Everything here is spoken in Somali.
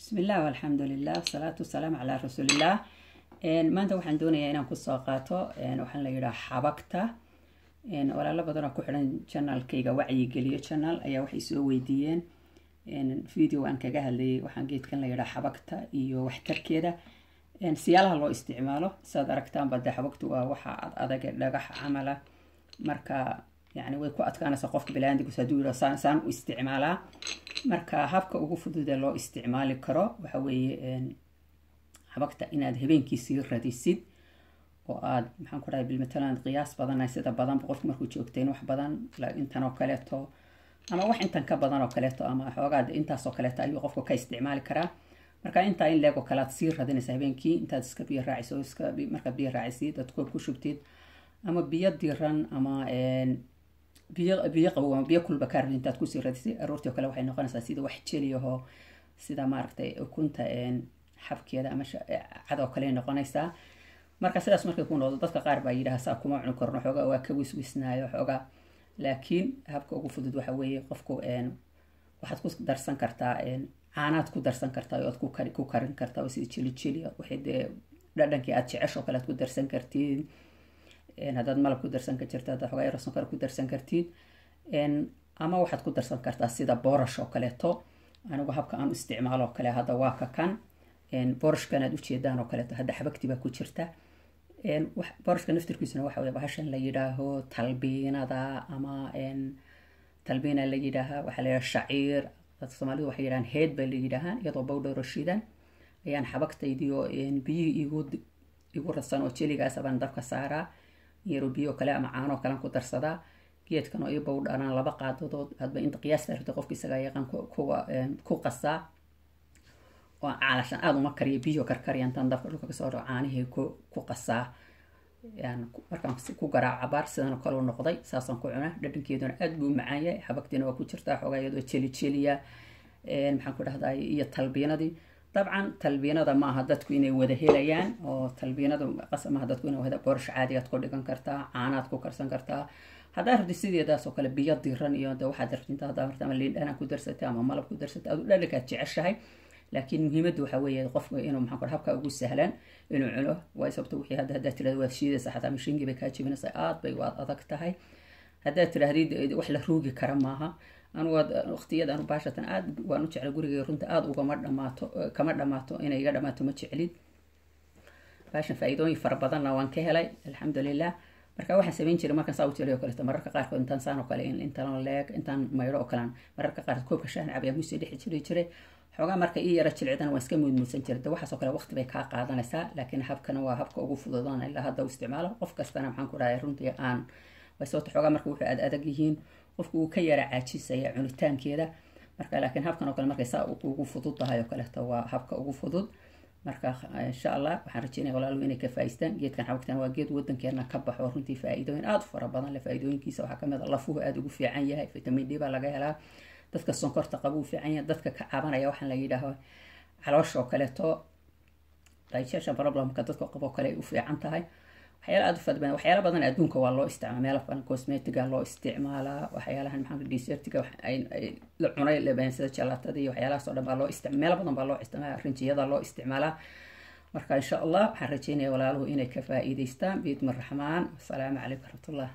bismillaah alxamdu lilah asalaatu wasalaamu calaa rasuulillaah maanta waxaan doonayaa inaan kusoo qaato waxaan la yidhaa xabagta walaalo badanoo ku xiran janalkayga wacyigeliyo janal ayaa waxay soo weydiiyeen video aan kaga hadlayay waxaan geedkan la yidhaa xabagta iyo waxtarkeeda siyaalaha loo isticmaalo saad aragtaanba dee xabagtu waa waxa ad adage dhagaxa camala marka yani way ku adkaanaysaa qofka bilaandigus hadduu yidha saan saan u isticmaalaa marka habka ugu fududa loo isticmaali karo waxa weeye habagta inaad habeenkii sii radisid oo aad maxaan ku dhahay bilmatalan qiyaas badanay sida badanba qofku markuu joogtayn wax badan intan kaleeto ama wax intan ka badan oo kaleeto ama xoogaad intaasoo kaleeto ayuu qofku ka isticmaali karaa marka intaa in leego kalaad sii radinaysa habeenkii intaad iska biyo raaciso markaad biyo raacisid aad ku shubtid ama biyo diran ama biyo qabow ama biyo kulba kaarbi intaad kusii raadisay aroortii oo kale waxay noqonaysaa sida wax jeliyaho sida maaragtay ukunta xabkeeda ama eh, cadoo kale noqonaysaa marka sidaas markay ku noqdo dadka qaar baa yidhaha saa kuma cuni karno xoogaa waa ka wiswisnaayo xoogaa laakiin habka ugu fudud waxa weeye qofku waxaad ku darsan kartaa caanaad ku darsan kartaa oo ku karin kartaa sida jeli jeliya ah. dee dhadhankii aad jecesho kale aad ku darsan kartiin hadaad malab ku darsan karjirta hadaad xogaa yaro sonkor ku darsan kartid ama waxaad ku darsan kartaa sida boorash kaleeto anigu habka aan isticmaal oo kale hadda waa ka kan boorashkanaad ujeedaan oo kaleeto hadda xabagtibaa ku jirta boorashka naftirkiisuna waxa wey bahashan la yidhaaho talbiinada ama talbiina la yidhaahaa waxaa la yidhaha shaciir dadka soomaalidu waxay yidhahaan heed baa la yidhaahaan iyadoo bowdhowro shidan ayaan xabagtaydii oo biyihii igu igu rasan oo jeligaas abaan dabka saaraa yaro biyo kale ama caano kalen ku darsadaa geedkan oo iibaw dhaanaan laba qaadadood hadba inta qiyaasta rabta qofka isagaa yaqaan ku qasaa oo caalashan aada uma kariya biyo karkariya intaan dabka dhulka kasoo dhaco caanihii ku qasaa markaan ku garaaco sidan oo noqday saasaan ku cuna dhadhankeeduna aada buu macaan yahay xabagtiina waa ku jirtaa xoogaa iyadoo jeli maxaan ku dhahday iyo talbiinadii dabcan talbiinada maaha dadku inay wada helayaan oo talbiinada qasamaha dadku ina wada boorash caadigaad ku dhigan kartaa caanaad ku karsan kartaa haddaa rabti sideedaas oo kale biyo diran iyo de waxaad rabtinta haddaa marta ama liindhanaan ku darsatay ama malab ku darsatay aad dhadhankaad jeceshahay laakiin muhiimaddu waxaa weeye qofku inuu maxaa kudhaha habka ugu sahlan inuu cuno waay sababta wixii hadda haddaa tirada waad shiidaysa xataa mashiingii bay kaa jebinaysa aad bay waad adag tahay hadaad tiraahdiid eh, wax la roogi kara maaha anugu eh, waqtiyadan baashatan aad waan u jecla gurigay runta aada ugama dhamaato eh, kama dhamaato inay iga dhamaato ma jeclin baashan faa fara badanna waan ka helay alxamdulilah marka waxaan samayn jiray markaan saa u jeliy o kaleeto mararka qaarkood intaan saan oo kale intaan leeg intaan maydho oo kalean mararka qaarkood koobka shahan cabyaa musii dhexi jiri jiray xoogaa marka ii yara jilcidana waan iska muudmuudsan jiray de waxaasoo kale waqti bay kaa qaadanaysaa laakiin habkana waa habka ugu fududan ilaa hadda u isticmaalo qof kastana maxaan ku dhahay runtii aan waysota xoogaa marka wuxuu aad adag yihiin qofku uu ka yara caajisaya cunitaankeeda marka laakiin habkan oo kale markay saa ugu fudud tahay oo kaleeto waa habka ugu fudud marka insha allah waxaan rajeynaya walaalw inay ka faa'iistaan geedkan xabagtan waa geed wadankeena ka baxo runtii faa'iidooyin aada u fara badan le faa'iidooyinkiisa waxaa kamid a ah lafuhu aada ugu fiican yahay vitamin d baa laga helaa dadka sonkorta qaba u fiican yahay dadka ka cabanaya waxaan la yidhaaho caloosha oo kaleeto digestion problem dadka qabo kale ay u fiican tahay waxyaala aad u fara badan waxyaala badan adduunka waa loo isticmaala meela badan cosmetiga loo isticmaalaa waxyaalahan maxaa desertiga la cunay leban sida jalaatada iyo waxyaalahaasoo dhan baa loo isticmaala meelo badan baa loo isticmaala rinjiyada loo isticmaalaa marka insha allah waxaan rajeynaya walaaluhu inay ka faa'iidaystaan biidmi raxmaan wasalaamu calaykum waraxmatullah